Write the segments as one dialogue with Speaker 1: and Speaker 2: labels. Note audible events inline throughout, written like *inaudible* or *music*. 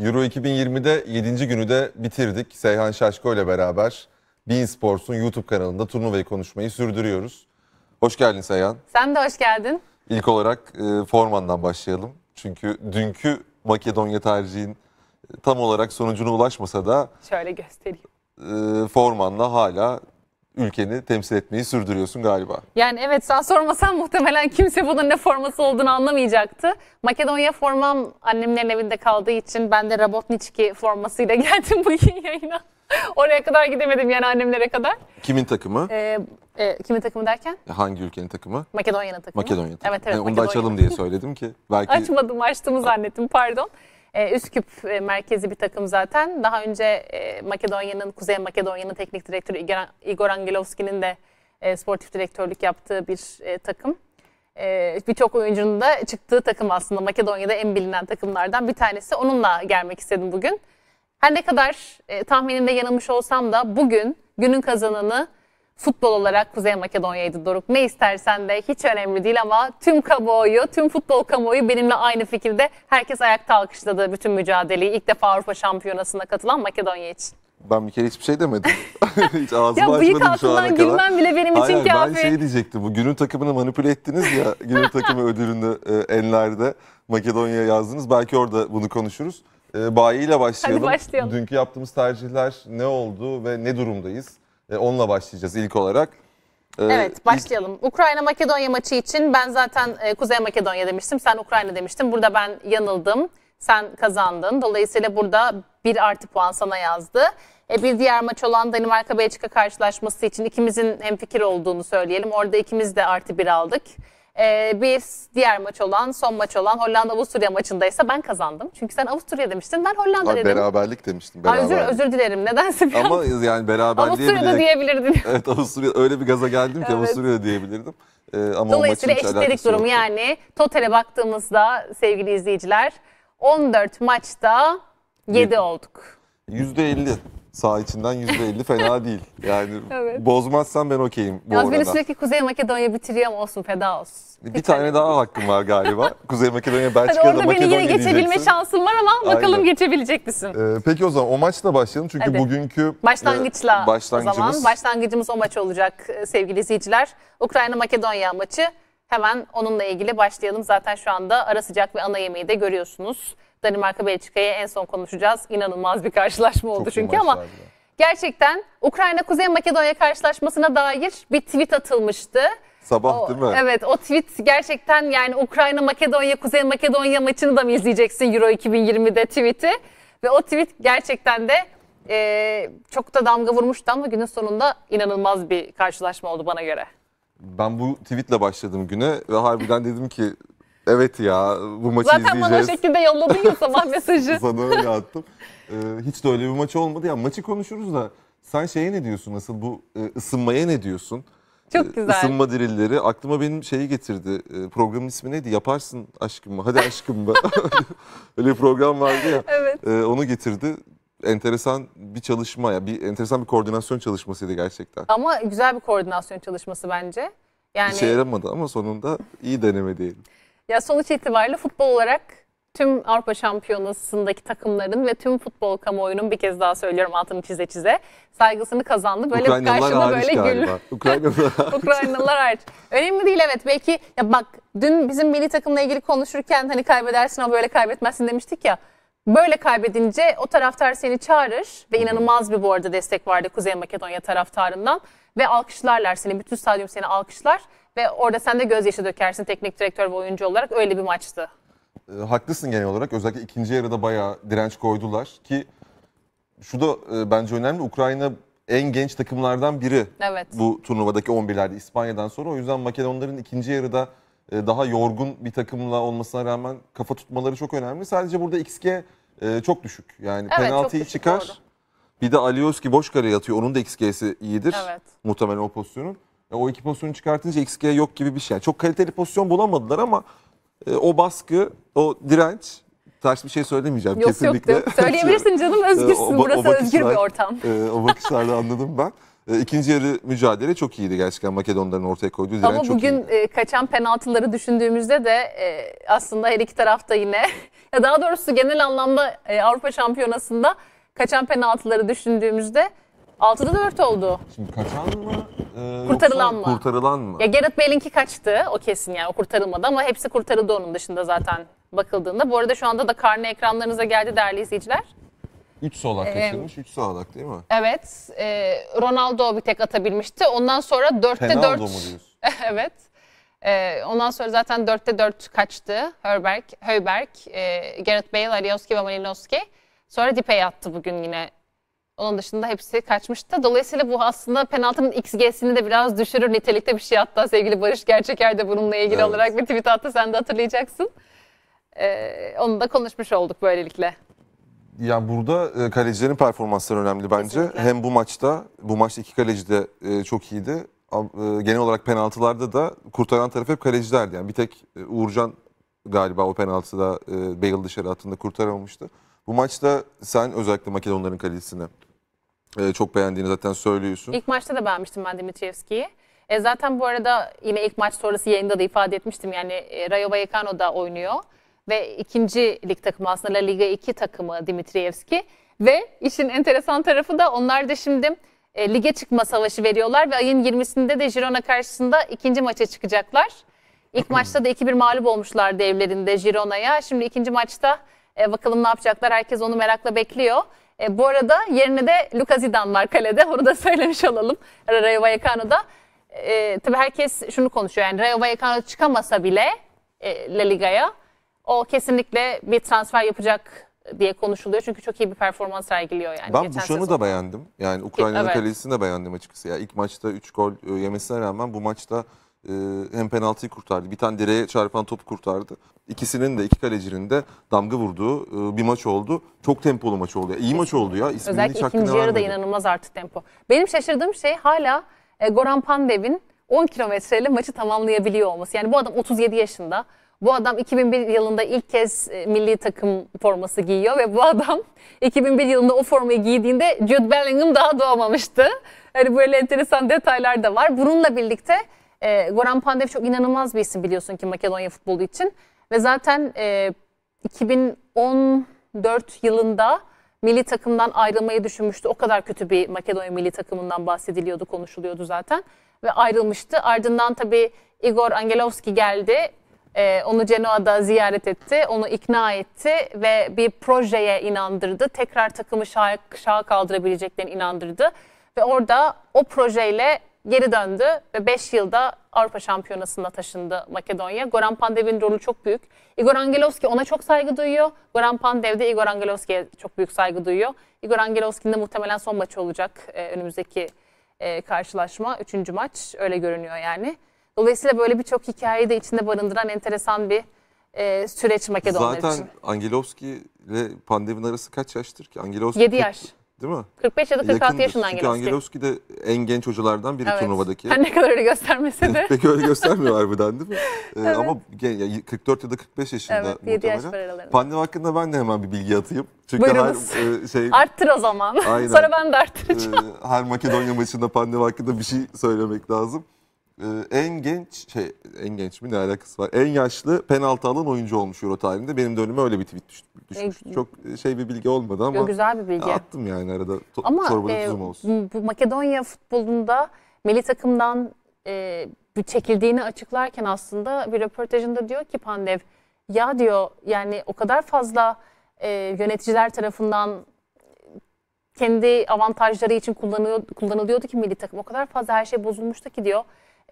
Speaker 1: Euro 2020'de 7. günü de bitirdik. Seyhan Şaşko ile beraber Bein Sports'un YouTube kanalında turnuvayı konuşmayı sürdürüyoruz. Hoş geldin Seyhan.
Speaker 2: Sen de hoş geldin.
Speaker 1: İlk olarak e, Forman'dan başlayalım. Çünkü dünkü Makedonya tercihin e, tam olarak sonucuna ulaşmasa da
Speaker 2: Şöyle göstereyim.
Speaker 1: e, Forman'la hala ülkeni temsil etmeyi sürdürüyorsun galiba.
Speaker 2: Yani evet sen sormasan muhtemelen kimse bunun ne forması olduğunu anlamayacaktı. Makedonya formam annemlerin evinde kaldığı için ben de Rabotniçki formasıyla *laughs* geldim bugün yayına. Oraya kadar gidemedim yani annemlere kadar.
Speaker 1: Kimin takımı?
Speaker 2: Ee, e, kimin takımı derken?
Speaker 1: E, hangi ülkenin takımı?
Speaker 2: Makedonya'nın takımı. Makedonya takımı. Evet evet. Yani onu da açalım diye
Speaker 1: söyledim ki. Belki... Açmadım
Speaker 2: açtım zannettim pardon. E, Üsküp e, merkezi bir takım zaten. Daha önce e, Makedonya'nın, Kuzey Makedonya'nın teknik direktörü Igor Angelovski'nin de sportif direktörlük yaptığı bir takım. E, Birçok oyuncunun da çıktığı takım aslında Makedonya'da en bilinen takımlardan bir tanesi. Onunla gelmek istedim bugün. Her ne kadar e, tahminimde yanılmış olsam da bugün günün kazananı futbol olarak Kuzey Makedonya'ydı Doruk. Ne istersen de hiç önemli değil ama tüm kamuoyu, tüm futbol kamuoyu benimle aynı fikirde. Herkes ayakta alkışladı bütün mücadeleyi. İlk defa Avrupa Şampiyonası'na katılan Makedonya için.
Speaker 1: Ben bir kere hiçbir şey demedim. *laughs* Hiç ağzımı ya açmadım şu ana kadar. gülmem bile benim için Aynen, kafi. Ben şey diyecektim. Bu günün takımını manipüle ettiniz ya. *laughs* Günün takımı ödülünü e, enlerde Makedonya'ya yazdınız. Belki orada bunu konuşuruz. E, bayi ile başlayalım. Hadi başlayalım. Dünkü yaptığımız tercihler ne oldu ve ne durumdayız? E, onunla başlayacağız ilk olarak. E, evet
Speaker 2: başlayalım. Ukrayna-Makedonya maçı için ben zaten e, Kuzey Makedonya demiştim. Sen Ukrayna demiştin. Burada ben yanıldım. Sen kazandın. Dolayısıyla burada bir artı puan sana yazdı. E, bir diğer maç olan Danimarka-Belçika karşılaşması için ikimizin hemfikir olduğunu söyleyelim. Orada ikimiz de artı bir aldık. Ee, bir diğer maç olan, son maç olan Hollanda-Avusturya maçındaysa ben kazandım. Çünkü sen Avusturya demiştin, ben Hollanda Abi, dedim.
Speaker 1: Beraberlik demiştim. Beraber. özür, özür
Speaker 2: dilerim, nedense biraz. Ama
Speaker 1: yani *laughs* beraberliğe Avusturya
Speaker 2: diyebilirdim diyebilirdin. *laughs*
Speaker 1: Evet, Avusturya öyle bir gaza geldim ki evet. Avusturya'da diyebilirdim. Ee, ama Dolayısıyla eşitledik durumu
Speaker 2: yani. Totale baktığımızda sevgili izleyiciler 14 maçta 7 olduk.
Speaker 1: %50 sağ içinden %50 fena *laughs* değil. Yani evet. bozmazsan ben okeyim bu Yalnız beni sürekli
Speaker 2: Kuzey Makedonya bitiriyor ama olsun feda olsun.
Speaker 1: Bir tane daha hakkım var galiba. *laughs* Kuzey Makedonya, Belçika'da Makedonya Orada beni yine geçebilme
Speaker 2: şansım var ama bakalım Aynen. geçebilecek misin?
Speaker 1: Ee, peki o zaman o maçla başlayalım çünkü Hadi. bugünkü e, başlangıçla e, başlangıcımız... o zaman
Speaker 2: başlangıcımız o maç olacak e, sevgili izleyiciler. Ukrayna Makedonya maçı. Hemen onunla ilgili başlayalım. Zaten şu anda ara sıcak ve ana yemeği de görüyorsunuz. Danimarka Belçika'yı en son konuşacağız. İnanılmaz bir karşılaşma oldu Çok çünkü ama gerçekten Ukrayna Kuzey Makedonya karşılaşmasına dair bir tweet atılmıştı.
Speaker 1: Sabah o, değil mi?
Speaker 2: Evet o tweet gerçekten yani Ukrayna Makedonya Kuzey Makedonya maçını da mı izleyeceksin Euro 2020'de tweet'i? Ve o tweet gerçekten de e, çok da damga vurmuştu ama günün sonunda inanılmaz bir karşılaşma oldu bana göre.
Speaker 1: Ben bu tweetle başladım güne ve harbiden dedim ki Evet ya bu maçı Zaten izleyeceğiz. Zaten bana o
Speaker 2: şekilde yolladın ya sabah mesajı. Sana öyle
Speaker 1: attım. Ee, hiç de öyle bir maç olmadı. Ya maçı konuşuruz da sen şeye ne diyorsun asıl bu e, ısınmaya ne diyorsun?
Speaker 2: Çok e, güzel. Isınma
Speaker 1: dirilleri. Aklıma benim şeyi getirdi. E, programın ismi neydi? Yaparsın aşkım mı? Hadi aşkım mı? *laughs* öyle bir program vardı ya. Evet. onu getirdi enteresan bir çalışma ya bir enteresan bir koordinasyon çalışmasıydı gerçekten.
Speaker 2: Ama güzel bir koordinasyon çalışması bence. Yani işe
Speaker 1: yaramadı ama sonunda iyi deneme diyelim.
Speaker 2: Ya sonuç itibariyle futbol olarak tüm Avrupa Şampiyonası'ndaki takımların ve tüm futbol kamuoyunun bir kez daha söylüyorum altını çize çize saygısını kazandı. Böyle karşıma böyle gül. *laughs*
Speaker 1: Ukraynalılar Ukraynalılar
Speaker 2: hariç. Önemli değil evet. Belki ya bak dün bizim milli takımla ilgili konuşurken hani kaybedersin ama böyle kaybetmezsin demiştik ya. Böyle kaybedince o taraftar seni çağırır ve inanılmaz bir bu arada destek vardı Kuzey Makedonya taraftarından ve alkışlarlar seni. Bütün stadyum seni alkışlar. Ve orada sen de gözyaşı dökersin teknik direktör ve oyuncu olarak. Öyle bir maçtı.
Speaker 1: E, haklısın genel olarak. Özellikle ikinci yarıda bayağı direnç koydular ki şu da e, bence önemli. Ukrayna en genç takımlardan biri evet. bu turnuvadaki 11'lerde İspanya'dan sonra. O yüzden Makedonların ikinci yarıda e, daha yorgun bir takımla olmasına rağmen kafa tutmaları çok önemli. Sadece burada XG e, çok düşük. Yani evet, penaltıyı çıkar. Doğru. Bir de Alioski boş kaleye atıyor. Onun da XG'si iyidir. Evet. Muhtemelen o pozisyonun o iki pozisyonu çıkartınca XG yok gibi bir şey. çok kaliteli pozisyon bulamadılar ama e, o baskı, o direnç ters bir şey söylemeyeceğim yok, kesinlikle. Yok yok söyleyebilirsin canım *laughs* özgürsün. E, Burası o bakışlar, özgür bir ortam. E, o bakışlarda anladım ben. E, ikinci yarı mücadele çok iyiydi gerçekten Makedonların ortaya koyduğu direnç Ama
Speaker 2: bugün e, kaçan penaltıları düşündüğümüzde de e, aslında her iki tarafta yine *laughs* daha doğrusu genel anlamda Avrupa Şampiyonası'nda kaçan penaltıları düşündüğümüzde 6'da 4 oldu.
Speaker 1: Şimdi kaçan mı? Ee, Kurtarılan mı? Kurtarılan mı? Ya
Speaker 2: Gareth Bale'inki kaçtı. O kesin yani. O kurtarılmadı ama hepsi kurtarıldı onun dışında zaten bakıldığında. Bu arada şu anda da karne ekranlarınıza geldi değerli izleyiciler.
Speaker 1: 3 solak ee, kaçırmış, 3 sağlak değil mi?
Speaker 2: Evet. E, Ronaldo bir tek atabilmişti. Ondan sonra 4'te 4. Penaldo mu diyorsun? *laughs* evet. E, ondan sonra zaten 4'te 4 kaçtı. Hörberg, Höyberg, e, Gareth Bale, Alioski ve Malinowski. Sonra Dipe'ye attı bugün yine onun dışında hepsi kaçmıştı. Dolayısıyla bu aslında penaltının XG'sini de biraz düşürür nitelikte bir şey. Hatta sevgili Barış Gerçeker de bununla ilgili evet. olarak bir tweet attı. Sen de hatırlayacaksın. Ee, onu da konuşmuş olduk böylelikle.
Speaker 1: Yani burada e, kalecilerin performansları önemli bence. Kesinlikle. Hem bu maçta, bu maçta iki kaleci de e, çok iyiydi. E, genel olarak penaltılarda da kurtaran taraf hep kalecilerdi. Yani bir tek Uğurcan galiba o penaltıda Bale dışarı attığında kurtaramamıştı. Bu maçta sen özellikle Makedonların kalesini e, çok beğendiğini zaten söylüyorsun. İlk
Speaker 2: maçta da beğenmiştim ben Dimitrievski'yi. E, zaten bu arada yine ilk maç sonrası yayında da ifade etmiştim. Yani e, Rayo Vallecano da oynuyor. Ve ikinci lig takımı aslında La Liga 2 takımı Dimitrievski. Ve işin enteresan tarafı da onlar da şimdi e, lige çıkma savaşı veriyorlar. Ve ayın 20'sinde de Girona karşısında ikinci maça çıkacaklar. İlk *clears throat* maçta da 2-1 mağlup olmuşlar devlerinde Girona'ya. Şimdi ikinci maçta e, bakalım ne yapacaklar. Herkes onu merakla bekliyor. E, bu arada yerine de Lucas Zidane var kalede. *laughs* Onu da söylemiş olalım. Rayo Vallecano'da. E, tabii herkes şunu konuşuyor. Yani Rayo Vallecano çıkamasa bile e, La Liga'ya o kesinlikle bir transfer yapacak diye konuşuluyor. Çünkü çok iyi bir performans sergiliyor yani. Ben Buşan'ı da
Speaker 1: beğendim. Yani Ukrayna'nın evet. kalesini de beğendim açıkçası. yani ilk maçta 3 gol e, yemesine rağmen bu maçta ee, hem penaltıyı kurtardı. Bir tane direğe çarpan topu kurtardı. İkisinin de iki kalecinin de damga vurduğu e, bir maç oldu. Çok tempolu maç oldu. İyi maç oldu ya. İsminin Özellikle ikinci yarıda
Speaker 2: inanılmaz artı tempo. Benim şaşırdığım şey hala e, Goran Pandev'in 10 kilometreyle maçı tamamlayabiliyor olması. Yani bu adam 37 yaşında. Bu adam 2001 yılında ilk kez e, milli takım forması giyiyor ve bu adam 2001 *laughs* yılında o formayı giydiğinde Jude Bellingham daha doğmamıştı. Hani böyle enteresan detaylar da var. Bununla birlikte e, Goran Pandev çok inanılmaz bir isim biliyorsun ki Makedonya futbolu için. Ve zaten e, 2014 yılında milli takımdan ayrılmayı düşünmüştü. O kadar kötü bir Makedonya milli takımından bahsediliyordu, konuşuluyordu zaten. Ve ayrılmıştı. Ardından tabii Igor Angelovski geldi. Ee, onu Genoa'da ziyaret etti, onu ikna etti ve bir projeye inandırdı. Tekrar takımı şaha, şaha inandırdı. Ve orada o projeyle geri döndü ve 5 yılda Avrupa Şampiyonasında taşındı Makedonya. Goran Pandev'in rolü çok büyük. Igor Angelovski ona çok saygı duyuyor. Goran Pandev de Igor Angelovski'ye çok büyük saygı duyuyor. Igor Angelovski'nin de muhtemelen son maçı olacak e, önümüzdeki e, karşılaşma. Üçüncü maç öyle görünüyor yani. Dolayısıyla böyle birçok hikayeyi de içinde barındıran enteresan bir e, süreç Makedonlar için. Zaten
Speaker 1: Angelovski ile Pandev'in arası kaç yaştır ki? Angelovski 7 yaş. Değil mi?
Speaker 2: 45 ya da 46 Yakındır. yaşından Çünkü Angelovski.
Speaker 1: Angelovski de en genç hocalardan biri evet. turnuvadaki. Her ne
Speaker 2: kadar öyle göstermese de. *laughs* Pek
Speaker 1: öyle göstermiyor harbiden değil mi?
Speaker 2: *laughs* Ee, evet. Ama
Speaker 1: 44 ya da 45 yaşında evet, 7 yaş paralarında. Pandemi hakkında ben de hemen bir bilgi atayım. Çünkü Buyurunuz. her, e, şey, *laughs*
Speaker 2: Arttır o zaman. Aynen. Sonra ben de e, arttıracağım.
Speaker 1: E, her Makedonya maçında pandemi hakkında bir şey söylemek lazım. Ee, en genç şey en genç mi ne alakası var? En yaşlı penaltı alan oyuncu olmuş Euro tarihinde. Benim de öyle bir tweet düştü, E, Çok şey bir bilgi olmadı ama. Yo, güzel bir bilgi. Attım yani arada to- ama, e, olsun.
Speaker 2: Bu Makedonya futbolunda milli takımdan e, çekildiğini açıklarken aslında bir röportajında diyor ki Pandev ya diyor yani o kadar fazla e, yöneticiler tarafından kendi avantajları için kullanılıyordu ki milli takım. O kadar fazla her şey bozulmuştu ki diyor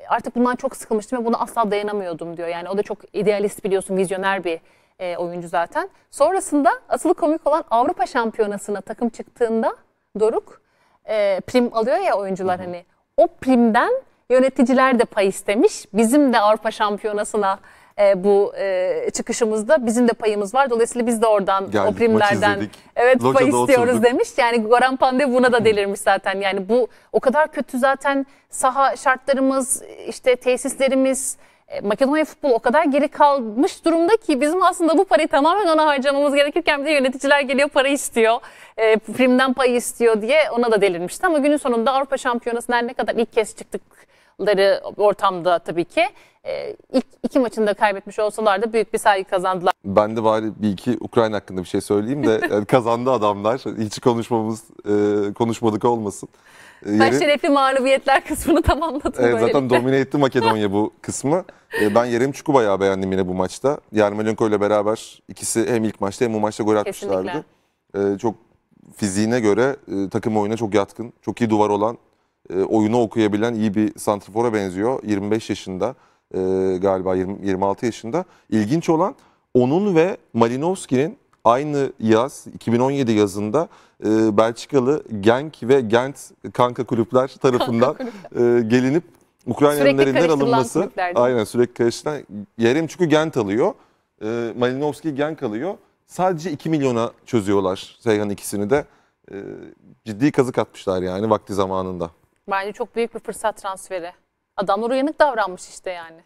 Speaker 2: artık bundan çok sıkılmıştım ve buna asla dayanamıyordum diyor. Yani o da çok idealist biliyorsun, vizyoner bir e, oyuncu zaten. Sonrasında asıl komik olan Avrupa Şampiyonası'na takım çıktığında Doruk e, prim alıyor ya oyuncular Hı-hı. hani. O primden yöneticiler de pay istemiş. Bizim de Avrupa Şampiyonası'na e, bu e, çıkışımızda bizim de payımız var. Dolayısıyla biz de oradan Geldik, o primlerden evet Locada pay istiyoruz oturduk. demiş. Yani Goran Pandev buna da delirmiş zaten. Yani bu o kadar kötü zaten saha şartlarımız, işte tesislerimiz, e, Makedonya futbolu o kadar geri kalmış durumda ki bizim aslında bu parayı tamamen ona harcamamız gerekirken bir de yöneticiler geliyor para istiyor. E, primden payı istiyor diye ona da delirmişti ama günün sonunda Avrupa Şampiyonası'ndan ne kadar ilk kez çıktık ları ortamda tabii ki. E, ilk iki maçını da kaybetmiş olsalar da büyük bir saygı kazandılar.
Speaker 1: Ben de bari bir iki Ukrayna hakkında bir şey söyleyeyim de *laughs* yani kazandı adamlar. Hiç konuşmamız e, konuşmadık olmasın. E, ben yeri... şerefli
Speaker 2: mağlubiyetler kısmını tamamladım. Evet, zaten *laughs* domine
Speaker 1: etti Makedonya bu kısmı. E, ben Yerem Çuku bayağı beğendim yine bu maçta. Yarmolenko ile beraber ikisi hem ilk maçta hem bu maçta gol atmışlardı. Kesinlikle. E, çok fiziğine göre e, takım oyuna çok yatkın, çok iyi duvar olan e, oyunu okuyabilen iyi bir santrfora benziyor. 25 yaşında e, galiba 20, 26 yaşında. İlginç olan onun ve Malinowski'nin aynı yaz 2017 yazında e, Belçikalı Genk ve Gent kanka kulüpler tarafından e, gelinip Ukrayna'nın elinden alınması. Aynen sürekli karıştırılan yerim çünkü Gent alıyor. E, Malinowski Genk alıyor. Sadece 2 milyona çözüyorlar Seyhan ikisini de. E, ciddi kazık atmışlar yani vakti zamanında.
Speaker 2: Bence çok büyük bir fırsat transferi. Adamlar uyanık davranmış işte yani.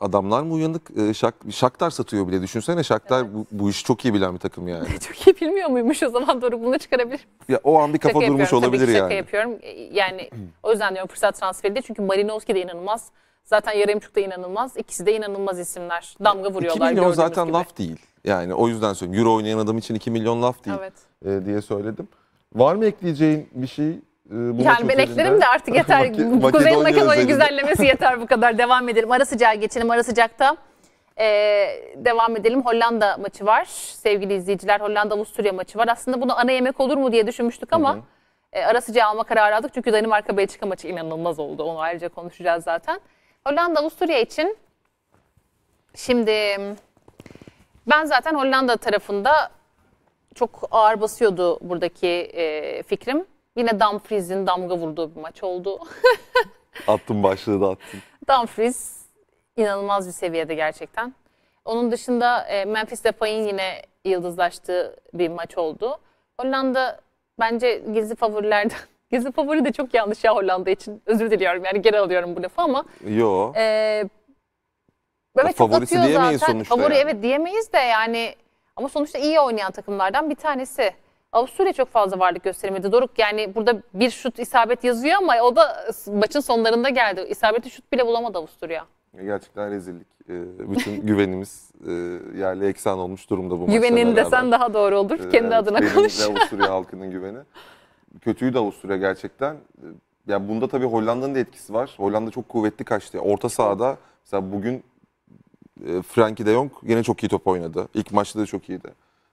Speaker 1: Adamlar mı uyanık? Ee, Şak, Şaktar satıyor bile düşünsene. Şaktar bu, bu işi çok iyi bilen bir takım yani. *laughs*
Speaker 2: çok iyi bilmiyor muymuş o zaman doğru bunu çıkarabilir.
Speaker 1: Ya o an bir kafa Şaka durmuş yapıyorum. olabilir Tabii ki şaka yani.
Speaker 2: yapıyorum. E, yani o yüzden diyorum fırsat transferi değil. Çünkü Marinovski de inanılmaz. Zaten Yaremçuk da inanılmaz. İkisi de inanılmaz isimler. Damga 2 vuruyorlar milyon zaten gibi.
Speaker 1: laf değil. Yani o yüzden söylüyorum. Euro oynayan adam için 2 milyon laf değil Evet. E, diye söyledim. Var mı ekleyeceğin bir şey? Ee, bunu yani meleklerim de artık yeter. *laughs* Kuzey Makedonya güzellemesi
Speaker 2: yeter bu kadar. Devam edelim. Ara sıcağı geçelim. Ara sıcakta e, devam edelim. Hollanda maçı var. Sevgili izleyiciler Hollanda-Avusturya maçı var. Aslında bunu ana yemek olur mu diye düşünmüştük ama hı hı. E, ara sıcağı alma kararı aldık. Çünkü Danimarka-Belçika maçı inanılmaz oldu. Onu ayrıca konuşacağız zaten. Hollanda-Avusturya için şimdi ben zaten Hollanda tarafında çok ağır basıyordu buradaki e, fikrim. Yine Dumfries'in damga vurduğu bir maç oldu.
Speaker 1: *laughs* attım başlığı da attım.
Speaker 2: Dumfries inanılmaz bir seviyede gerçekten. Onun dışında e, Memphis Depay'in yine yıldızlaştığı bir maç oldu. Hollanda bence gizli favorilerden. *laughs* gizli favori de çok yanlış ya Hollanda için. Özür diliyorum yani geri alıyorum bu lafı ama. Yo. E,
Speaker 1: evet, favorisi diyemeyiz zaten. sonuçta. Favori yani. evet
Speaker 2: diyemeyiz de yani ama sonuçta iyi oynayan takımlardan bir tanesi. Avusturya çok fazla varlık gösteremedi. Doruk yani burada bir şut isabet yazıyor ama o da maçın sonlarında geldi. İsabetli şut bile bulamadı Avusturya.
Speaker 1: Gerçekten rezillik. Ee, bütün *laughs* güvenimiz e, yerli eksan olmuş durumda bu Güvenin desen
Speaker 2: daha doğru olur. Ee, Kendi evet, adına konuş.
Speaker 1: Avusturya *laughs* halkının güveni. Kötüyü de Avusturya gerçekten. Ee, ya bunda tabii Hollanda'nın da etkisi var. Hollanda çok kuvvetli kaçtı. Orta sahada mesela bugün e, Frankie de Jong yine çok iyi top oynadı. İlk maçta da çok iyiydi.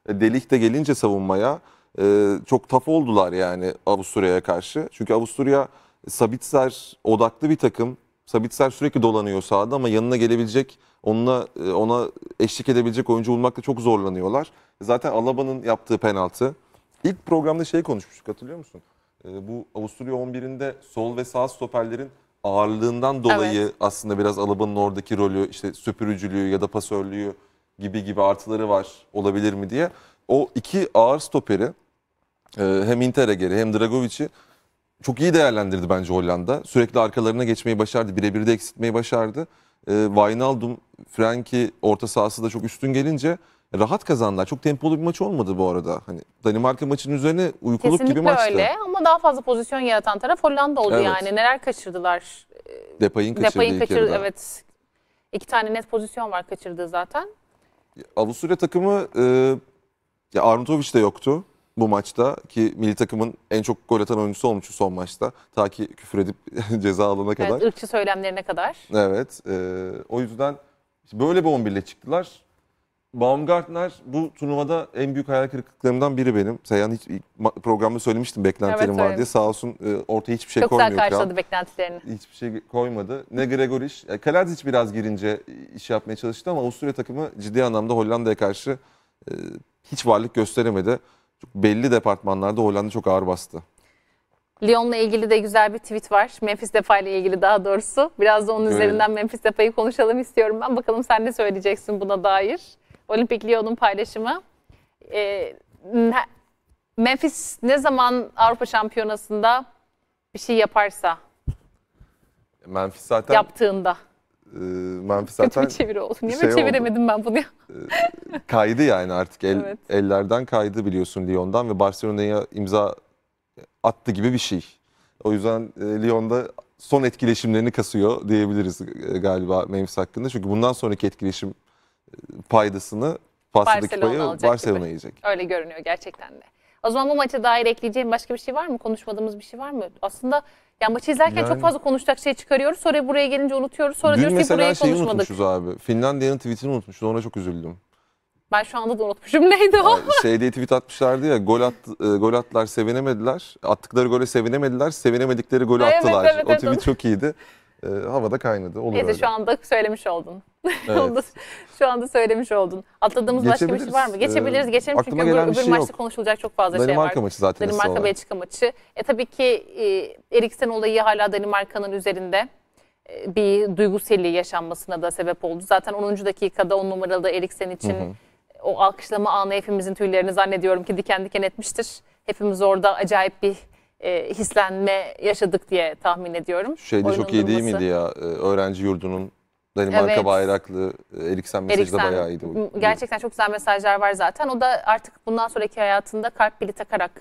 Speaker 1: E, Delik de gelince savunmaya e, çok taf oldular yani Avusturya'ya karşı. Çünkü Avusturya Sabitzer odaklı bir takım. Sabitzer sürekli dolanıyor sahada ama yanına gelebilecek, onunla e, ona eşlik edebilecek oyuncu bulmakta çok zorlanıyorlar. Zaten Alaba'nın yaptığı penaltı. İlk programda şey konuşmuştuk hatırlıyor musun? Ee, bu Avusturya 11'inde sol ve sağ stoperlerin ağırlığından dolayı evet. aslında biraz Alaba'nın oradaki rolü işte süpürücülüğü ya da pasörlüğü gibi gibi artıları var olabilir mi diye o iki ağır stoperi e, hem Inter'e geri hem Dragovic'i çok iyi değerlendirdi bence Hollanda. Sürekli arkalarına geçmeyi başardı. Birebir de eksiltmeyi başardı. E, Wijnaldum, Frenkie orta sahası da çok üstün gelince rahat kazandılar. Çok tempolu bir maç olmadı bu arada. Hani Danimarka maçının üzerine uykuluk Kesinlikle gibi maçtı. Kesinlikle öyle
Speaker 2: ama daha fazla pozisyon yaratan taraf Hollanda oldu evet. yani. Neler kaçırdılar?
Speaker 1: E, Depay'ın kaçırdığı Depay'ın kaçırdı,
Speaker 2: evet. İki tane net pozisyon var kaçırdığı zaten.
Speaker 1: Avusturya takımı e, ya Arnautovic de yoktu bu maçta ki milli takımın en çok gol atan oyuncusu olmuştu son maçta. Ta ki küfür edip *laughs* ceza alana kadar. Evet,
Speaker 2: ırkçı söylemlerine kadar.
Speaker 1: Evet. E, o yüzden böyle bir 11 ile çıktılar. Baumgartner bu turnuvada en büyük hayal kırıklıklarımdan biri benim. Seyhan hiç programda söylemiştim beklentilerim evet, var diye. Sağ olsun e, ortaya hiçbir şey Çok koymuyor. Çok güzel karşıladı
Speaker 2: beklentilerini.
Speaker 1: Hiçbir şey koymadı. Ne Gregoric, e, Kaladzic biraz girince iş yapmaya çalıştı ama Avusturya takımı ciddi anlamda Hollanda'ya karşı ee, hiç varlık gösteremedi. Çok belli departmanlarda Hollanda çok ağır bastı.
Speaker 2: Lyon'la ilgili de güzel bir tweet var. Memphis Defa ile ilgili daha doğrusu. Biraz da onun Öyle. üzerinden Memphis Depay'ı konuşalım istiyorum ben. Bakalım sen ne söyleyeceksin buna dair. Olimpik Lyon'un paylaşımı. Ee, Memphis ne zaman Avrupa Şampiyonası'nda bir şey yaparsa
Speaker 1: Memphis zaten
Speaker 2: yaptığında
Speaker 1: e, ee, Memphis zaten... Kötü bir çeviri oldu. Niye şey çeviremedim
Speaker 2: oldu. ben bunu? Ee,
Speaker 1: kaydı yani artık. El, evet. Ellerden kaydı biliyorsun Lyon'dan ve Barcelona'ya imza attı gibi bir şey. O yüzden e, Lyon'da son etkileşimlerini kasıyor diyebiliriz e, galiba Memphis hakkında. Çünkü bundan sonraki etkileşim e, paydasını Barcelona payı Barcelona yiyecek.
Speaker 2: Öyle görünüyor gerçekten de. O zaman bu maça dair ekleyeceğim başka bir şey var mı? Konuşmadığımız bir şey var mı? Aslında yani maçı izlerken yani, çok fazla konuşacak şey çıkarıyoruz. Sonra buraya gelince unutuyoruz. Sonra dün mesela ki burayı şeyi konuşmadık. unutmuşuz
Speaker 1: abi. Finlandiya'nın tweetini unutmuşuz. Ona çok üzüldüm.
Speaker 2: Ben şu anda da unutmuşum. *laughs* Neydi o? Yani
Speaker 1: şeyde tweet atmışlardı ya. Gol, at, e, gol attılar sevinemediler. Attıkları gole sevinemediler. Sevinemedikleri golü attılar. Evet, evet, o tweet evet. çok iyiydi. E, havada kaynadı. Olur Neyse öyle. şu
Speaker 2: anda söylemiş oldun. Evet. şu anda söylemiş oldun. Atladığımız başka bir şey var mı? Geçebiliriz. Ee, geçelim çünkü öbür, öbür şey maçta yok. konuşulacak çok fazla şey Danimarka şey var. Danimarka maçı zaten. Danimarka Belçika maçı. E tabii ki e, Eriksen olayı hala Danimarka'nın üzerinde e, bir duyguselliği yaşanmasına da sebep oldu. Zaten 10. dakikada 10 numaralı Eriksen için hı hı. o alkışlama anı hepimizin tüylerini zannediyorum ki diken diken etmiştir. Hepimiz orada acayip bir e, hislenme yaşadık diye tahmin ediyorum. Şeyde çok iyi değil miydi
Speaker 1: ya? E, öğrenci yurdunun Danimarka evet. bayraklı e, Eriksen mesajı Eriksen, da bayağı iyiydi.
Speaker 2: Gerçekten çok güzel mesajlar var zaten. O da artık bundan sonraki hayatında kalp bili takarak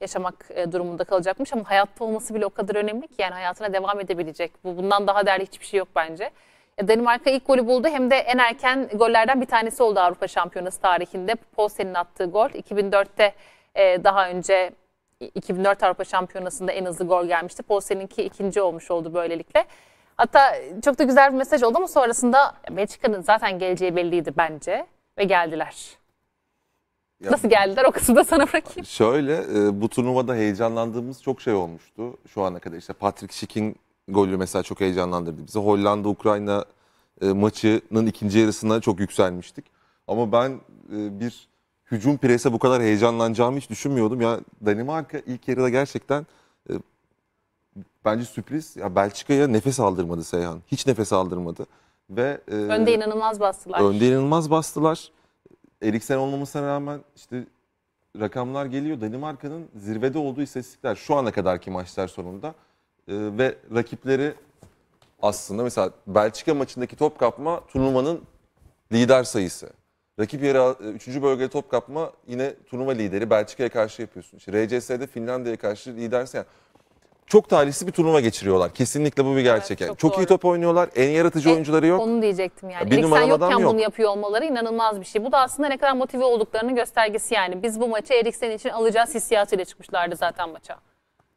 Speaker 2: yaşamak e, durumunda kalacakmış ama hayatta olması bile o kadar önemli ki yani hayatına devam edebilecek. Bu bundan daha değerli hiçbir şey yok bence. E, Danimarka ilk golü buldu hem de en erken gollerden bir tanesi oldu Avrupa Şampiyonası tarihinde. Poulsen'in attığı gol 2004'te daha önce 2004 Avrupa Şampiyonası'nda en hızlı gol gelmişti. Poulsen'inki ikinci olmuş oldu böylelikle. Hatta çok da güzel bir mesaj oldu ama sonrasında Belçika'nın zaten geleceği belliydi bence ve geldiler. Ya, Nasıl geldiler o kısmı da sana bırakayım.
Speaker 1: Şöyle e, bu turnuvada heyecanlandığımız çok şey olmuştu şu ana kadar. işte Patrick Schick'in golü mesela çok heyecanlandırdı bizi. Hollanda-Ukrayna e, maçının ikinci yarısına çok yükselmiştik. Ama ben e, bir hücum prese bu kadar heyecanlanacağımı hiç düşünmüyordum. Ya Danimarka ilk yarıda gerçekten bence sürpriz. Ya Belçika'ya nefes aldırmadı Seyhan. Hiç nefes aldırmadı. Ve e, önde
Speaker 2: inanılmaz bastılar.
Speaker 1: Önde inanılmaz bastılar. Eriksen olmamasına rağmen işte rakamlar geliyor. Danimarka'nın zirvede olduğu istatistikler şu ana kadarki maçlar sonunda e, ve rakipleri aslında mesela Belçika maçındaki top kapma turnuvanın lider sayısı. Rakip yeri 3. bölgede top kapma yine turnuva lideri Belçika'ya karşı yapıyorsun. İşte RCS'de Finlandiya'ya karşı liderse yani çok talihsiz bir turnuva geçiriyorlar. Kesinlikle bu bir gerçek. Evet, çok, çok iyi top oynuyorlar. En yaratıcı e, oyuncuları yok. Onu
Speaker 2: diyecektim yani. Bir İlk sen yokken yok. bunu yapıyor olmaları inanılmaz bir şey. Bu da aslında ne kadar motive olduklarının göstergesi yani. Biz bu maçı Eriksen için alacağız hissiyatıyla çıkmışlardı zaten maça.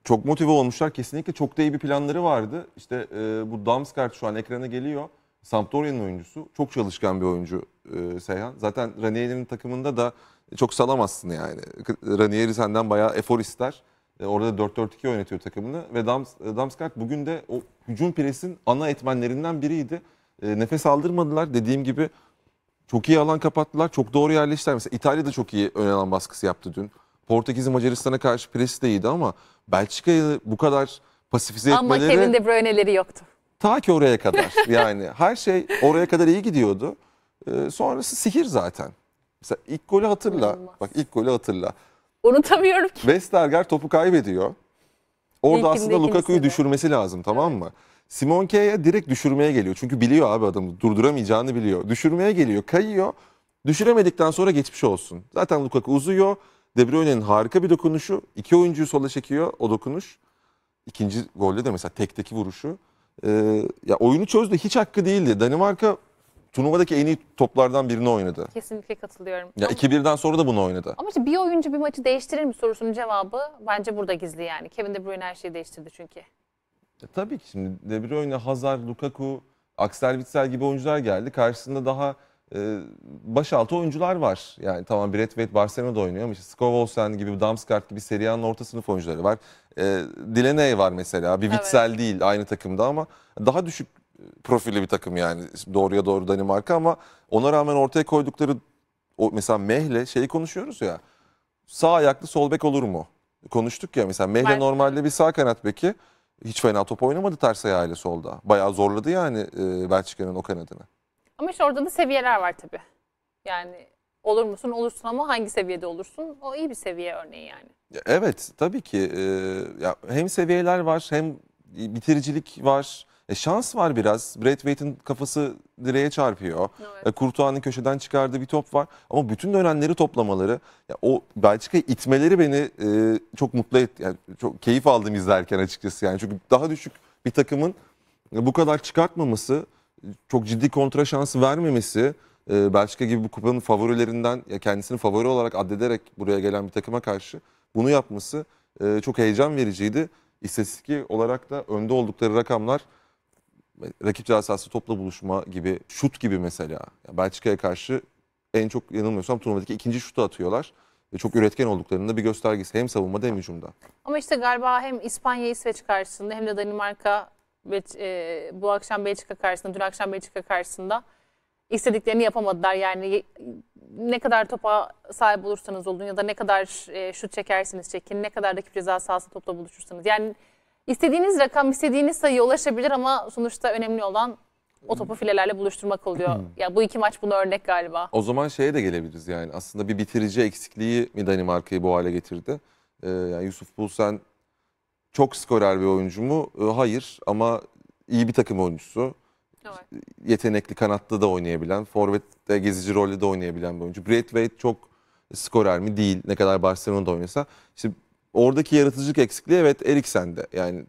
Speaker 1: Çok motive olmuşlar. Kesinlikle çok da iyi bir planları vardı. İşte e, bu Damsgaard şu an ekrana geliyor. Sampdoria'nın oyuncusu. Çok çalışkan bir oyuncu e, Seyhan. Zaten Ranieri'nin takımında da çok salamazsın yani. Ranieri senden bayağı efor ister. E, orada 4-4-2 oynatıyor takımını ve Dams, e, Damskart bugün de o hücum presin ana etmenlerinden biriydi. E, nefes aldırmadılar. Dediğim gibi çok iyi alan kapattılar. Çok doğru yerleştiler. Mesela İtalya'da çok iyi ön alan baskısı yaptı dün. Portekiz'in Macaristan'a karşı presi de iyiydi ama Belçika'yı bu kadar pasifize ama etmeleri... Ama Kevin De
Speaker 2: Bruyne'leri yoktu.
Speaker 1: Ta ki oraya kadar. *laughs* yani her şey oraya kadar iyi gidiyordu. E, sonrası sihir zaten. Mesela ilk golü hatırla. Bak ilk golü hatırla.
Speaker 2: Unutamıyorum ki.
Speaker 1: Westergaard topu kaybediyor.
Speaker 2: Orada İlkinde, aslında Lukaku'yu
Speaker 1: düşürmesi lazım tamam mı? Simon K'ye direkt düşürmeye geliyor. Çünkü biliyor abi adamı durduramayacağını biliyor. Düşürmeye geliyor, kayıyor. Düşüremedikten sonra geçmiş olsun. Zaten Lukaku uzuyor. De Bruyne'nin harika bir dokunuşu. iki oyuncuyu sola çekiyor o dokunuş. İkinci golde de mesela tekteki vuruşu. Ee, ya oyunu çözdü. Hiç hakkı değildi. Danimarka turnuvadaki en iyi toplardan birini oynadı.
Speaker 2: Kesinlikle katılıyorum.
Speaker 1: Ya 2-1'den sonra da bunu oynadı.
Speaker 2: Ama işte bir oyuncu bir maçı değiştirir mi sorusunun cevabı bence burada gizli yani. Kevin De Bruyne her şeyi değiştirdi çünkü. Ya
Speaker 1: e tabii ki şimdi De Bruyne, Hazar, Lukaku, Axel Witsel gibi oyuncular geldi. Karşısında daha e, başaltı oyuncular var. Yani tamam Brett White Barcelona'da oynuyor ama işte Skovolsen gibi, Damskart gibi Serie A'nın orta sınıf oyuncuları var. E, Dileney var mesela. Bir Witsel değil aynı takımda ama daha düşük profilli bir takım yani doğruya doğru Danimarka ama ona rağmen ortaya koydukları o mesela Mehle şeyi konuşuyoruz ya. Sağ ayaklı sol bek olur mu? Konuştuk ya mesela Mehle ben... normalde bir sağ kanat beki. Hiç fena top oynamadı ters ayağıyla solda. Bayağı zorladı yani e, Belçika'nın o kanadını.
Speaker 2: Ama işte orada da seviyeler var tabii. Yani olur musun olursun ama hangi seviyede olursun o iyi bir seviye örneği yani.
Speaker 1: Evet tabii ki e, ya hem seviyeler var hem bitiricilik var e, şans var biraz. Brad Waite'in kafası direğe çarpıyor. Evet. E, Kurtuğan'ın köşeden çıkardığı bir top var. Ama bütün dönenleri toplamaları, ya, o Belçika'yı itmeleri beni e, çok mutlu etti. Yani, çok keyif aldım izlerken açıkçası. Yani çünkü daha düşük bir takımın e, bu kadar çıkartmaması, çok ciddi kontra şansı vermemesi, e, Belçika gibi bu kupanın favorilerinden ya kendisini favori olarak addederek buraya gelen bir takıma karşı bunu yapması e, çok heyecan vericiydi. İstatistik olarak da önde oldukları rakamlar rakip ceza sahası topla buluşma gibi şut gibi mesela. Yani Belçika'ya karşı en çok yanılmıyorsam turnuvadaki ikinci şutu atıyorlar. Ve çok üretken olduklarında bir göstergesi hem savunmada hem hücumda.
Speaker 2: Ama işte galiba hem İspanya İsveç karşısında hem de Danimarka e, bu akşam Belçika karşısında, dün akşam Belçika karşısında istediklerini yapamadılar. Yani ne kadar topa sahip olursanız olun ya da ne kadar e, şut çekersiniz çekin, ne kadar rakip ceza sahası topla buluşursanız. Yani İstediğiniz rakam, istediğiniz sayı ulaşabilir ama sonuçta önemli olan o topu filelerle buluşturmak oluyor. Hmm. ya bu iki maç buna örnek galiba.
Speaker 1: O zaman şeye de gelebiliriz yani. Aslında bir bitirici eksikliği mi Danimarka'yı bu hale getirdi? Ee, yani Yusuf Bulsen çok skorer bir oyuncu mu? Ee, hayır ama iyi bir takım oyuncusu. Evet. Yetenekli kanatta da oynayabilen, forvette gezici rolde de oynayabilen bir oyuncu. Braithwaite çok skorer mi? Değil. Ne kadar Barcelona'da oynasa. İşte Oradaki yaratıcılık eksikliği evet Eriksen'de. Yani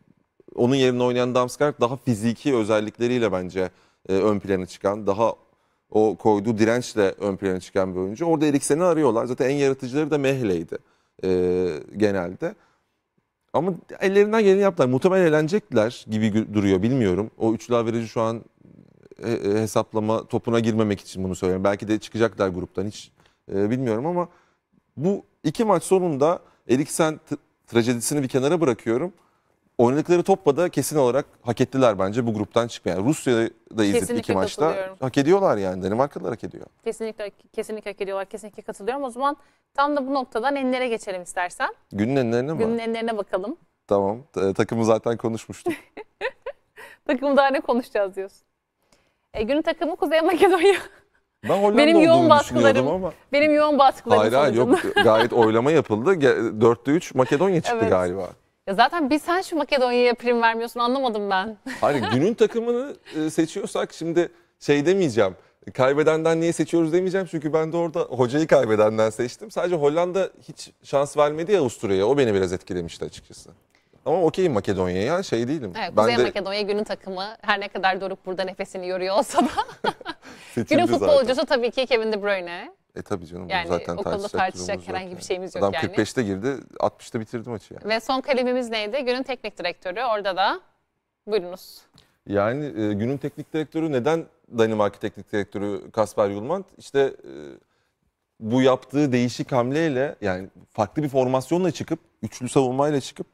Speaker 1: onun yerine oynayan Damsgaard daha fiziki özellikleriyle bence e, ön plana çıkan, daha o koyduğu dirençle ön plana çıkan bir oyuncu. Orada Eriksen'i arıyorlar. Zaten en yaratıcıları da Mehle'ydi e, genelde. Ama ellerinden geleni yaptılar. Muhtemelen eğlenecekler gibi duruyor bilmiyorum. O üçlü averajı şu an e, e, hesaplama topuna girmemek için bunu söylüyorum. Belki de çıkacaklar gruptan hiç e, bilmiyorum ama bu iki maç sonunda Eriksen trajedisini bir kenara bırakıyorum. Oynadıkları topla da kesin olarak hak ettiler bence bu gruptan çıkmaya. Yani Rusya'da izledik iki maçta. Hak ediyorlar yani. Danimarkalılar hak ediyor.
Speaker 2: Kesinlikle, kesinlikle hak ediyorlar. Kesinlikle katılıyorum. O zaman tam da bu noktadan enlere geçelim istersen.
Speaker 1: Günün enlerine mi? Günün
Speaker 2: enlerine bakalım.
Speaker 1: Tamam. Takımı zaten konuşmuştuk.
Speaker 2: *laughs* Takımı daha ne konuşacağız diyorsun? E, günün takımı Kuzey Makedonya.
Speaker 1: Ben Hollanda benim yoğun baskılarım ama.
Speaker 2: Benim yoğun baskılarım Hayır hayır yok *laughs* gayet
Speaker 1: oylama yapıldı. 4'te 3 Makedonya çıktı evet. galiba.
Speaker 2: Ya zaten bir sen şu Makedonya'ya prim vermiyorsun anlamadım ben.
Speaker 1: Hayır günün takımını e, seçiyorsak şimdi şey demeyeceğim. Kaybedenden niye seçiyoruz demeyeceğim çünkü ben de orada hocayı kaybedenden seçtim. Sadece Hollanda hiç şans vermedi ya Avusturya'ya o beni biraz etkilemişti açıkçası. Ama okeyim Makedonya'ya şey değilim. Evet, ben Kuzey de... Makedonya
Speaker 2: günün takımı her ne kadar Doruk burada nefesini yoruyor olsa da.
Speaker 1: *laughs* günün futbolcusu
Speaker 2: zaten. tabii ki Kevin De Bruyne.
Speaker 1: E tabii canım yani, zaten o konuda tartışacak herhangi bir şeyimiz yok Adam yani. Adam 45'te girdi 60'ta bitirdi maçı yani.
Speaker 2: Ve son kalemimiz neydi? Günün teknik direktörü orada da buyurunuz.
Speaker 1: Yani e, günün teknik direktörü neden Danimarka teknik direktörü Kasper Yulman? İşte e, bu yaptığı değişik hamleyle yani farklı bir formasyonla çıkıp üçlü savunmayla çıkıp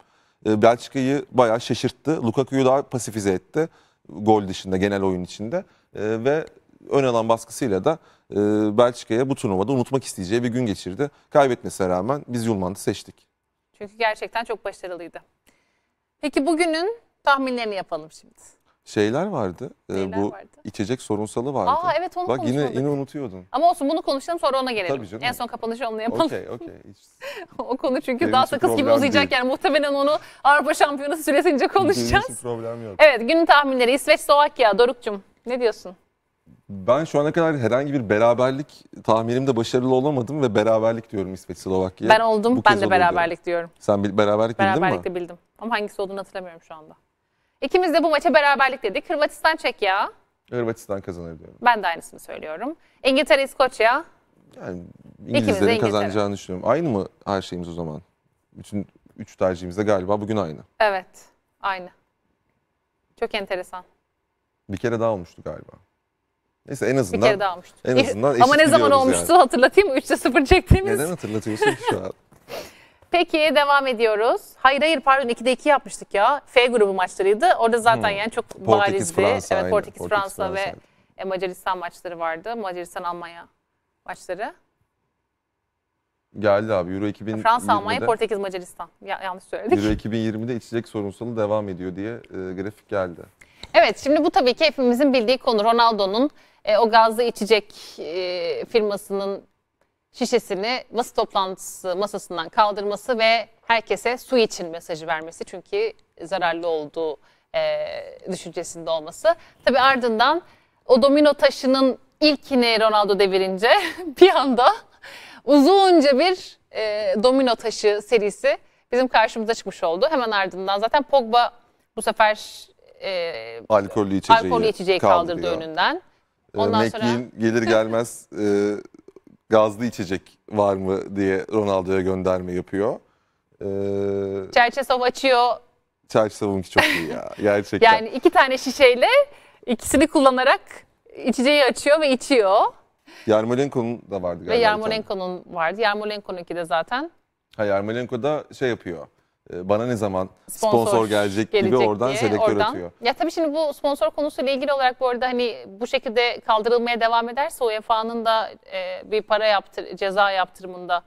Speaker 1: ee, Belçika'yı bayağı şaşırttı. Lukaku'yu daha pasifize etti gol dışında genel oyun içinde ee, ve ön alan baskısıyla da e, Belçika'ya bu turnuvada unutmak isteyeceği bir gün geçirdi. Kaybetmesine rağmen biz Yulmand'ı seçtik.
Speaker 2: Çünkü gerçekten çok başarılıydı. Peki bugünün tahminlerini yapalım şimdi
Speaker 1: şeyler vardı. Neyler ee, bu vardı? içecek sorunsalı vardı. Aa evet onu Bak yine yine unutuyordun.
Speaker 2: Ama olsun bunu konuşalım sonra ona gelelim. Tabii canım. En son kapanışı onunla yapalım. Okey okey. *laughs* o konu çünkü daha sakız gibi uzayacak değil. yani muhtemelen onu Avrupa Şampiyonası süresince Benim konuşacağız. problem yok. Evet günün tahminleri İsveç Slovakya Doruk'cum ne diyorsun?
Speaker 1: Ben şu ana kadar herhangi bir beraberlik tahminimde başarılı olamadım ve beraberlik diyorum İsveç Slovakya'ya. Ben oldum Bu ben de beraberlik diyorum. diyorum. Sen beraberlik beraberlik, bildin mi? Beraberlikte
Speaker 2: bildim. Ama hangisi olduğunu hatırlamıyorum şu anda. İkimiz de bu maça beraberlik dedik. Hırvatistan ya.
Speaker 1: Hırvatistan kazanır diyorum.
Speaker 2: Ben de aynısını söylüyorum. İngiltere İskoçya.
Speaker 1: Yani İngilizlerin kazanacağını düşünüyorum. Aynı mı her şeyimiz o zaman? Bütün üç tercihimiz de galiba bugün aynı.
Speaker 2: Evet, aynı. Çok enteresan.
Speaker 1: Bir kere daha olmuştu galiba. Neyse en azından. Bir kere daha olmuştu. En azından Ama ne zaman olmuştu yani.
Speaker 2: hatırlatayım mı? 3'te 0 çektiğimiz. Neden
Speaker 1: hatırlatıyorsun şu an? *laughs*
Speaker 2: Peki devam ediyoruz. Hayır hayır pardon 2'de 2 yapmıştık ya. F grubu maçlarıydı. Orada zaten hmm. yani çok Portekiz, barizdi. Fransa, evet, Portekiz, Portekiz Fransa, Fransa ve e, Macaristan maçları vardı. Macaristan Almanya maçları.
Speaker 1: Geldi abi Euro 2020'de. Fransa, Almanya, Portekiz,
Speaker 2: Macaristan. Ya, yanlış söyledik. Euro
Speaker 1: 2020'de içecek sorunsalı devam ediyor diye e, grafik geldi.
Speaker 2: Evet şimdi bu tabii ki hepimizin bildiği konu. Ronaldo'nun e, o gazlı içecek e, firmasının şişesini masa toplantısı masasından kaldırması ve herkese su için mesajı vermesi çünkü zararlı olduğu e, düşüncesinde olması. Tabi ardından o domino taşının ilkini Ronaldo devirince *laughs* bir anda uzunca bir e, domino taşı serisi bizim karşımıza çıkmış oldu. Hemen ardından zaten Pogba bu sefer e,
Speaker 1: alkollü içeceği, alkollü içeceği kaldırdı kaldırıyor.
Speaker 2: önünden. Ee, Ondan Mekliğin sonra
Speaker 1: gelir gelmez *laughs* e, gazlı içecek var mı diye Ronaldo'ya gönderme yapıyor. Ee,
Speaker 2: Çerçesov açıyor.
Speaker 1: Çerçesov'unki çok iyi ya *laughs* gerçekten. yani
Speaker 2: iki tane şişeyle ikisini kullanarak içeceği açıyor ve içiyor.
Speaker 1: Yarmolenko'nun da vardı galiba. Ve
Speaker 2: Yarmolenko'nun vardı. Yarmolenko'nunki de zaten.
Speaker 1: Ha Yarmolenko da şey yapıyor. Ee, bana ne zaman sponsor, sponsor gelecek, gelecek gibi oradan selektör atıyor.
Speaker 2: Ya tabii şimdi bu sponsor konusuyla ilgili olarak bu arada hani bu şekilde kaldırılmaya devam ederse UEFA'nın da e, bir para yaptır ceza yaptırımında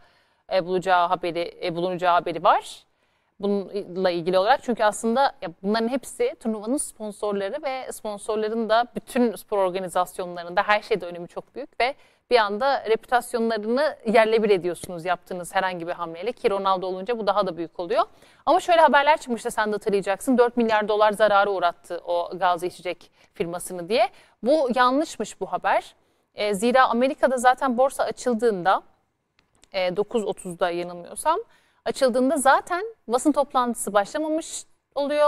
Speaker 2: e, bulacağı haberi e, bulunacağı haberi var. Bununla ilgili olarak çünkü aslında ya bunların hepsi turnuvanın sponsorları ve sponsorların da bütün spor organizasyonlarında her şeyde önemi çok büyük ve bir anda reputasyonlarını yerle bir ediyorsunuz yaptığınız herhangi bir hamleyle ki Ronaldo olunca bu daha da büyük oluyor. Ama şöyle haberler çıkmıştı sen de hatırlayacaksın 4 milyar dolar zararı uğrattı o gazlı içecek firmasını diye. Bu yanlışmış bu haber. E, zira Amerika'da zaten borsa açıldığında e, 9.30'da yanılmıyorsam açıldığında zaten basın toplantısı başlamamış oluyor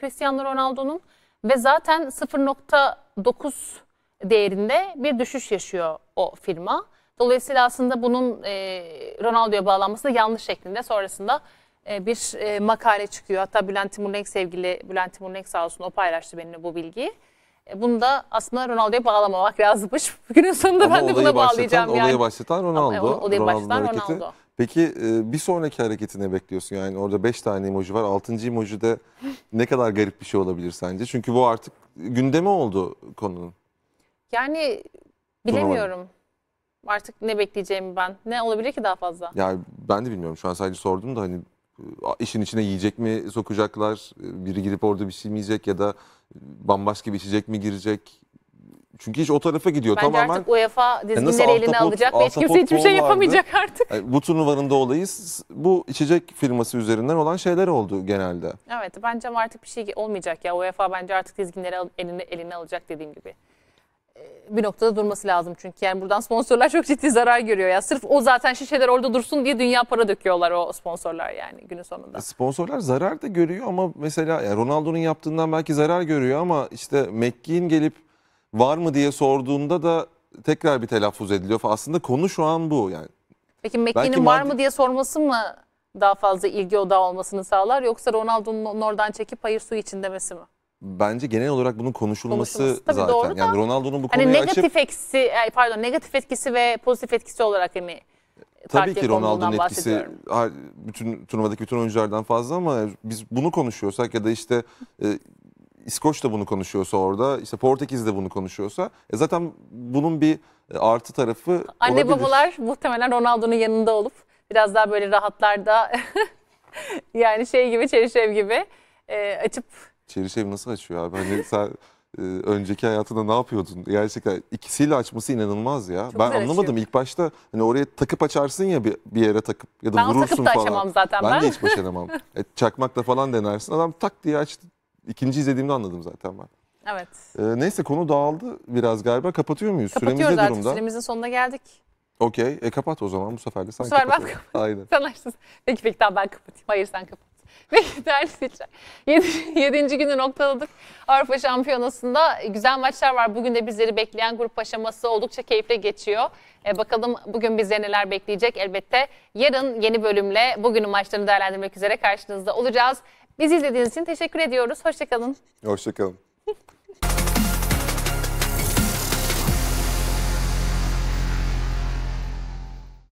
Speaker 2: Cristiano Ronaldo'nun ve zaten 0.9 değerinde bir düşüş yaşıyor o firma. Dolayısıyla aslında bunun e, Ronaldo'ya bağlanması da yanlış şeklinde sonrasında e, bir e, makale çıkıyor. Hatta Bülent Timurlenk sevgili Bülent Timurlenk sağ olsun o paylaştı benimle bu bilgiyi. E, bunu da aslında Ronaldo'ya bağlamamak lazımmış. *laughs* Günün sonunda Ama ben de buna bağlayacağım yani. Olayı
Speaker 1: başlatan Ronaldo. Ama, olayı başlatan hareketi. Ronaldo. Peki e, bir sonraki hareketi ne bekliyorsun? Yani orada 5 tane emoji var. 6. emoji de ne kadar garip bir şey olabilir sence? Çünkü bu artık gündeme oldu konunun.
Speaker 2: Yani bilemiyorum. Duramadım. Artık ne bekleyeceğimi ben. Ne olabilir ki daha fazla?
Speaker 1: Yani ben de bilmiyorum. Şu an sadece sordum da hani e, işin içine yiyecek mi sokacaklar? E, biri gidip orada bir şey mi yiyecek ya da e, bambaşka bir içecek mi girecek? Çünkü iş o tarafa gidiyor Bence tamamen. Bence artık UEFA dizginleri eline alacak ve hiç kimse hiçbir şey yapamayacak artık. Yani bu turnuvanın da olayı bu içecek firması üzerinden olan şeyler oldu genelde.
Speaker 2: Evet bence artık bir şey olmayacak ya. UEFA bence artık dizginleri eline, eline alacak dediğim gibi. E, bir noktada durması lazım çünkü yani buradan sponsorlar çok ciddi zarar görüyor ya. Sırf o zaten şişeler orada dursun diye dünya para döküyorlar o sponsorlar yani günün sonunda.
Speaker 1: E, sponsorlar zarar da görüyor ama mesela yani Ronaldo'nun yaptığından belki zarar görüyor ama işte McGee'in gelip var mı diye sorduğunda da tekrar bir telaffuz ediliyor. Aslında konu şu an bu yani.
Speaker 2: Peki McGee'nin var mı diye sorması mı daha fazla ilgi odağı olmasını sağlar yoksa Ronaldo'nun oradan çekip hayır su için demesi mi?
Speaker 1: bence genel olarak bunun konuşulması, konuşulması zaten. Doğru da, yani Ronaldo'nun bu konuyu hani negatif açıp...
Speaker 2: eksi pardon negatif etkisi ve pozitif etkisi olarak hani Tabii ki Ronaldo'nun etkisi
Speaker 1: bütün turnuvadaki bütün oyunculardan fazla ama biz bunu konuşuyorsak ya da işte e, İskoç da bunu konuşuyorsa orada, işte Portekiz de bunu konuşuyorsa e zaten bunun bir e, artı tarafı Anne olabilir. babalar
Speaker 2: muhtemelen Ronaldo'nun yanında olup biraz daha böyle rahatlarda *laughs* yani şey gibi, çerişev gibi e, açıp
Speaker 1: Çerişev nasıl açıyor abi? Hani sen e, önceki hayatında ne yapıyordun? Gerçekten ikisiyle açması inanılmaz ya. Çok ben anlamadım açıyor. ilk başta hani oraya takıp açarsın ya bir, bir yere takıp ya da ben vurursun takıp da falan. açamam zaten ben. Ben de hiç başaramam. *laughs* e, çakmakla falan denersin. Adam tak diye açtı. İkinci izlediğimde anladım zaten ben. Evet. E, neyse konu dağıldı biraz galiba. Kapatıyor muyuz? Kapatıyoruz Süremiz artık durumda? süremizin
Speaker 2: sonuna geldik.
Speaker 1: Okey. E kapat o zaman bu sefer de sen Bu sefer ben kapat. *laughs* Aynen.
Speaker 2: Sen açtın. Peki peki tamam ben kapatayım. Hayır sen kapat ve yeterli *laughs* Yedi, yedinci günü noktaladık. Avrupa Şampiyonası'nda güzel maçlar var. Bugün de bizleri bekleyen grup aşaması oldukça keyifle geçiyor. E, bakalım bugün bizleri neler bekleyecek elbette. Yarın yeni bölümle bugünün maçlarını değerlendirmek üzere karşınızda olacağız. Bizi izlediğiniz için teşekkür ediyoruz. Hoşçakalın.
Speaker 1: Hoşçakalın. *laughs*